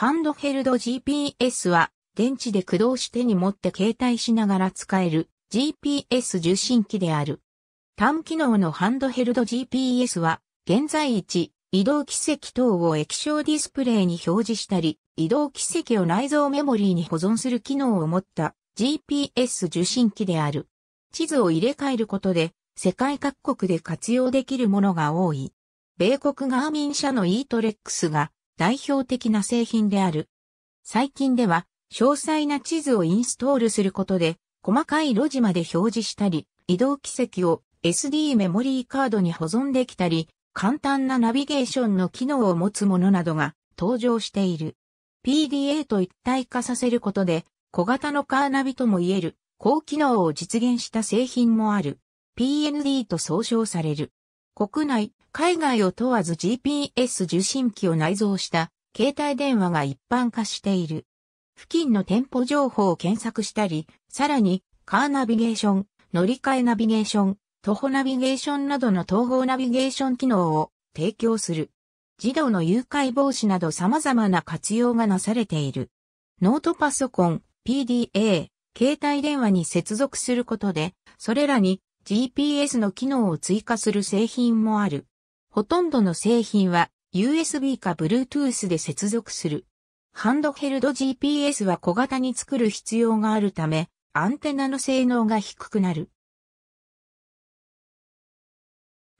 ハンドヘルド GPS は電池で駆動してに持って携帯しながら使える GPS 受信機である。単機能のハンドヘルド GPS は現在位置、移動軌跡等を液晶ディスプレイに表示したり、移動軌跡を内蔵メモリーに保存する機能を持った GPS 受信機である。地図を入れ替えることで世界各国で活用できるものが多い。米国ガーミン社の e トレックスが代表的な製品である。最近では、詳細な地図をインストールすることで、細かい路地まで表示したり、移動軌跡を SD メモリーカードに保存できたり、簡単なナビゲーションの機能を持つものなどが登場している。PDA と一体化させることで、小型のカーナビともいえる、高機能を実現した製品もある。PND と総称される。国内、海外を問わず GPS 受信機を内蔵した携帯電話が一般化している。付近の店舗情報を検索したり、さらに、カーナビゲーション、乗り換えナビゲーション、徒歩ナビゲーションなどの統合ナビゲーション機能を提供する。児童の誘拐防止など様々な活用がなされている。ノートパソコン、PDA、携帯電話に接続することで、それらに GPS の機能を追加する製品もある。ほとんどの製品は USB か Bluetooth で接続する。ハンドヘルド GPS は小型に作る必要があるため、アンテナの性能が低くなる。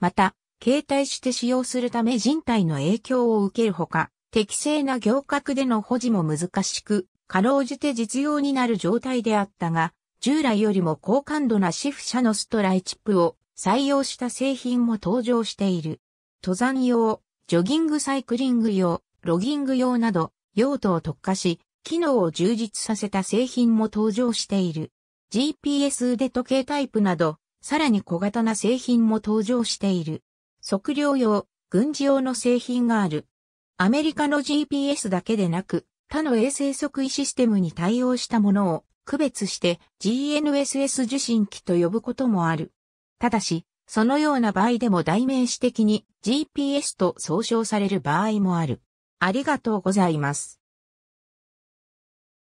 また、携帯して使用するため人体の影響を受けるほか、適正な行革での保持も難しく、かろうじて実用になる状態であったが、従来よりも高感度なシフ社のストライチップを採用した製品も登場している。登山用、ジョギングサイクリング用、ロギング用など用途を特化し、機能を充実させた製品も登場している。GPS 腕時計タイプなど、さらに小型な製品も登場している。測量用、軍事用の製品がある。アメリカの GPS だけでなく、他の衛星測位システムに対応したものを区別して GNSS 受信機と呼ぶこともある。ただし、そのような場合でも代名詞的に GPS と総称される場合もある。ありがとうございます。